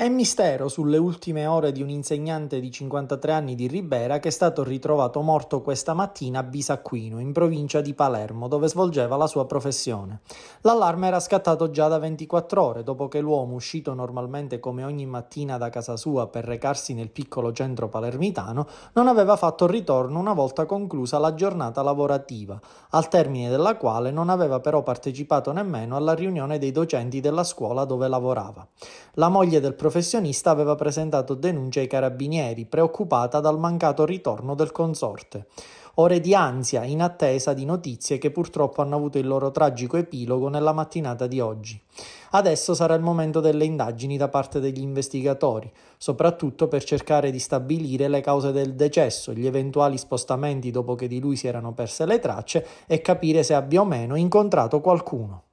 È mistero sulle ultime ore di un insegnante di 53 anni di Ribera che è stato ritrovato morto questa mattina a Bisacquino, in provincia di Palermo, dove svolgeva la sua professione. L'allarme era scattato già da 24 ore dopo che l'uomo, uscito normalmente come ogni mattina da casa sua per recarsi nel piccolo centro palermitano, non aveva fatto ritorno una volta conclusa la giornata lavorativa, al termine della quale non aveva però partecipato nemmeno alla riunione dei docenti della scuola dove lavorava. La moglie del professore professionista aveva presentato denuncia ai carabinieri, preoccupata dal mancato ritorno del consorte. Ore di ansia in attesa di notizie che purtroppo hanno avuto il loro tragico epilogo nella mattinata di oggi. Adesso sarà il momento delle indagini da parte degli investigatori, soprattutto per cercare di stabilire le cause del decesso, gli eventuali spostamenti dopo che di lui si erano perse le tracce e capire se abbia o meno incontrato qualcuno.